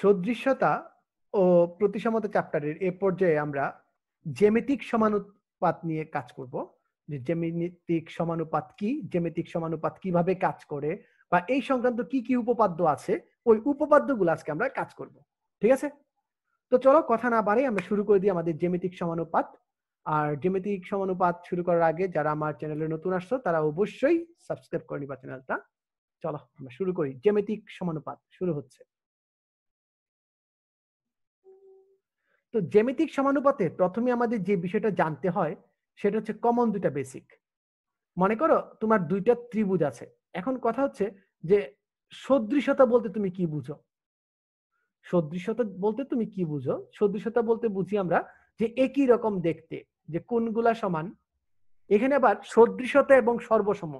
সদৃশ্যতা ও প্রতিসমতা চ্যাপ্টারের এ পর্যায়ে আমরা জ্যামিতিক সমানুপাত নিয়ে কাজ করব যে জ্যামিতিক সমানুপাত কি জ্যামিতিক সমানুপাত কিভাবে কাজ করে বা এই সংক্রান্ত কি কি উপপাদ্য আছে ওই উপপাদ্যগুলো আজকে আমরা কাজ করব ঠিক আছে তো চলো কথা না বাড়ে আমরা শুরু করে দিই আমাদের জ্যামিতিক সমানুপাত আর জ্যামিতিক সমানুপাত শুরু করার আগে যারা আমার চ্যানেলে নতুন আসছো তারা অবশ্যই সাবস্ক্রাইব করে নিবা চ্যানেলটা চলো আমরা শুরু করি জ্যামিতিক সমানুপাত শুরু হচ্ছে তো জ্যামিতিক সমানুপাতে প্রথমে আমাদের যে বিষয়টা জানতে হয় সেটা হচ্ছে কমন দুইটা বেসিক মনে করো তোমার দুইটা ত্রিভুজ আছে এখন কথা হচ্ছে যে সদৃশতা বলতে তুমি কি বুঝো সদৃশতা বলতে তুমি কি বুঝো সদৃশতা বলতে বুঝি আমরা যে একই রকম দেখতে যে কোনগুলা সমান এখানে আবার সদৃশতা এবং সর্বসম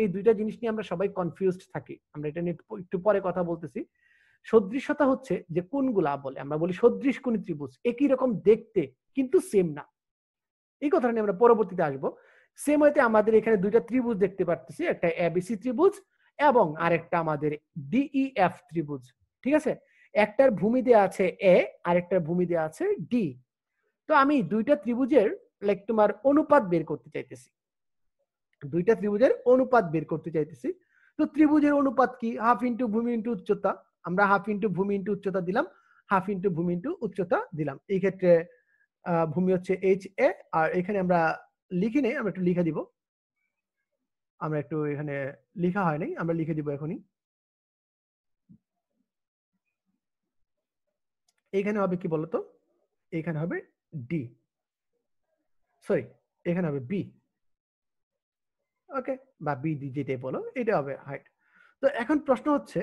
এই দুইটা জিনিস নিয়ে আমরা সবাই কনফিউজড থাকি আমরা এটা নিয়ে একটু পরে কথা বলতেছি সদৃশতা হচ্ছে যে কোনগুলা বলে আমরা বলি সদৃশ কোন ত্রিভুজ একই রকম দেখতে কিন্তু সেম না এই কথাটা নিয়ে আমরা পরবর্তীতে আসবো সেম হইতে আমাদের এখানে দুইটা ত্রিভুজ দেখতে পারতেছি একটা এবিসি ত্রিভুজ এবং আরেকটা আমাদের ডিই এফ e ত্রিভুজ ঠিক আছে একটার ভূমি দেয়া আছে এ আরেকটার ভূমি দেয়া আছে ডি তো আমি দুইটা ত্রিভুজের লাইক তোমার অনুপাত বের করতে চাইতেছি দুইটা ত্রিভুজের অনুপাত বের করতে চাইতেছি তো ত্রিভুজের অনুপাত কি হাফ ইন্টু ভূমি ইন্টু উচ্চতা আমরা হাফ ইন্টু ভূমি ইন্টু উচ্চতা দিলাম হাফ ইন্টু ভূমি ইন্টু উচ্চতা দিলাম এই ক্ষেত্রে ভূমি হচ্ছে এইচ এ আর এখানে আমরা লিখি নেই আমরা একটু লিখে দিব আমরা একটু এখানে লিখা হয় নাই আমরা লিখে দিব এখনই এখানে হবে কি বলতো এখানে হবে ডি সরি এখানে হবে বি ওকে বা বি ডি যেটাই বলো এটা হবে হাইট তো এখন প্রশ্ন হচ্ছে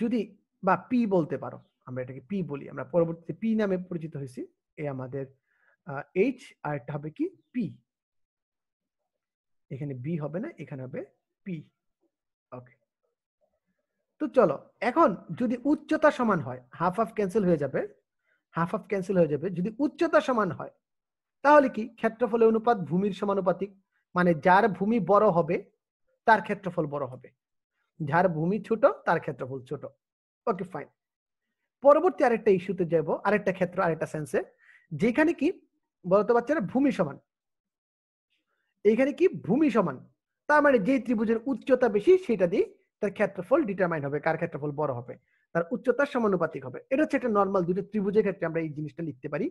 যদি বা পি বলতে পারো আমরা এটাকে পি বলি আমরা পরবর্তীতে পি নামে পরিচিত হয়েছি এ আমাদের এইচ আর এটা হবে কি পি এখানে বি হবে না এখানে হবে পি ওকে তো চলো এখন যদি উচ্চতা সমান হয় হাফ হাফ ক্যান্সেল হয়ে যাবে হাফ হাফ ক্যান্সেল হয়ে যাবে যদি উচ্চতা সমান হয় তাহলে কি ক্ষেত্রফলের অনুপাত ভূমির সমানুপাতিক মানে যার ভূমি বড় হবে তার ক্ষেত্রফল বড় হবে যার ভূমি ছোট তার ক্ষেত্রফল ছোট ওকে ফাইন পরবর্তী আরেকটা ইস্যুতে যাব আরেকটা ক্ষেত্র আরেকটা সেন্সে যেখানে কি বলতে বাচ্চারা ভূমি সমান এইখানে কি ভূমি সমান তার মানে যে ত্রিভুজের উচ্চতা বেশি সেটা দিয়ে তার ক্ষেত্রফল ডিটারমাইন হবে কার ক্ষেত্রফল বড় হবে তার উচ্চতার সমানুপাতিক হবে এটা হচ্ছে একটা নর্মাল দুটো ত্রিভুজের ক্ষেত্রে আমরা এই জিনিসটা লিখতে পারি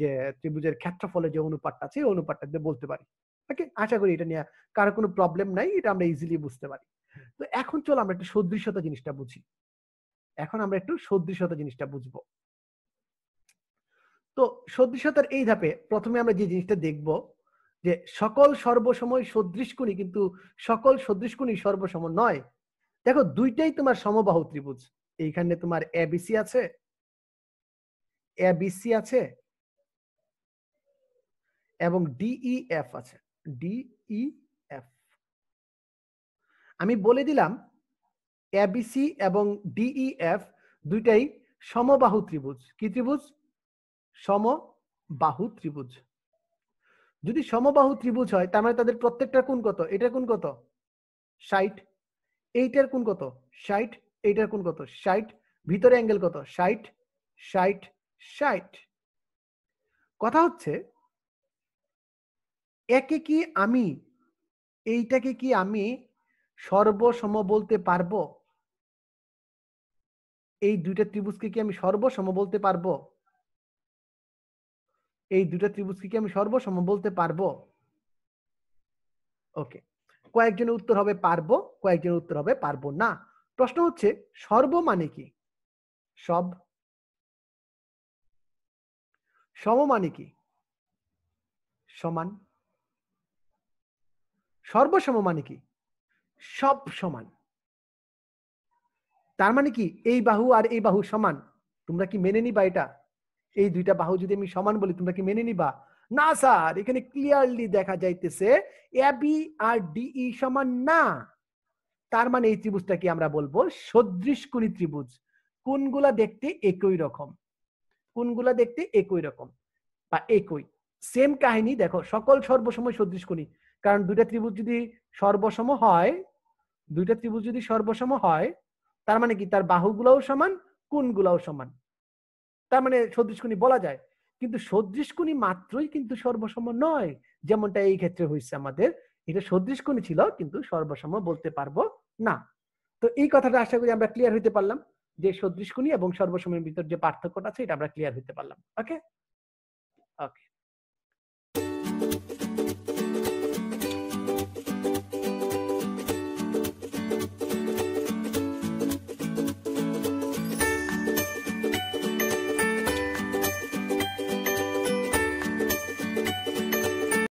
যে ত্রিভুজের ক্ষেত্রফলের যে অনুপাতটা আছে এই অনুপাতটা বলতে পারি ওকে আশা করি এটা নিয়ে কারো কোনো প্রবলেম নাই এটা আমরা ইজিলি বুঝতে পারি তো এখন চলো আমরা একটু সদৃশতা জিনিসটা বুঝি এখন আমরা একটু সদৃশতা জিনিসটা বুঝব তো সদৃশতার এই ধাপে প্রথমে আমরা যে জিনিসটা দেখব যে সকল সর্বসময় সদৃশ সদৃশকুণী কিন্তু সকল সদৃশ সদৃশকুণী সর্বসম নয় দেখো দুইটাই তোমার সমবাহু ত্রিভুজ এইখানে তোমার এবিসি আছে এবিসি আছে এবং ডিই এফ আছে ডিই আমি বলে দিলাম এবিসি এবং ডিইএফ e, দুইটাই সমবাহু ত্রিভুজ কি ত্রিভুজ সমবাহু ত্রিভুজ যদি সমবাহু ত্রিভুজ হয় তার মানে তাদের প্রত্যেকটার কোন কত এটার কোন কত ষাট এইটার কোন কত ষাট এইটার কোন কত ষাট ভিতরে অ্যাঙ্গেল কত ষাট ষাট ষাট কথা হচ্ছে একে কি আমি এইটাকে কি আমি সর্বসম বলতে পারবো এই দুইটা ত্রিভুজকে কি আমি সর্বসম বলতে পারবো এই দুটা ত্রিভুজকে কি আমি সর্বসম বলতে পারবো ওকে কয়েকজনের উত্তর হবে পারবো কয়েকজনের উত্তর হবে পারবো না প্রশ্ন হচ্ছে সর্ব মানে কি সব সম মানে কি সমান সর্বসম মানে কি সব সমান তার মানে কি এই বাহু আর এই বাহু সমান তোমরা কি মেনে নিবা এটা এই দুইটা বাহু যদি আমি সমান বলি তোমরা কি মেনে নিবা না স্যার এখানে ক্লিয়ারলি দেখা যাইতেছে এবি আর ডিই e সমান না তার মানে এই ত্রিভুজটা কি আমরা বলবো সদৃশ কোনি ত্রিভুজ কোনগুলা দেখতে একই রকম কোনগুলা দেখতে একই রকম বা একই সেম কাহিনী দেখো সকল সর্বসময় সদৃশ কোনি কারণ দুইটা ত্রিভুজ যদি সর্বসম হয় দুইটা ত্রিভুজ যদি সর্বসম হয় তার মানে কি তার বাহুগুলাও সমান কোনগুলাও সমান তার মানে সদৃশ সদৃশকুণী বলা যায় কিন্তু সদৃশ সদৃশকুণী মাত্রই কিন্তু সর্বসম নয় যেমনটা এই ক্ষেত্রে হয়েছে আমাদের এটা সদৃশ সদৃশকুণী ছিল কিন্তু সর্বসম বলতে পারবো না তো এই কথাটা আশা করি আমরা ক্লিয়ার হইতে পারলাম যে সদৃশ সদৃশকুণী এবং সর্বসমের ভিতর যে পার্থক্যটা আছে এটা আমরা ক্লিয়ার হইতে পারলাম ওকে ওকে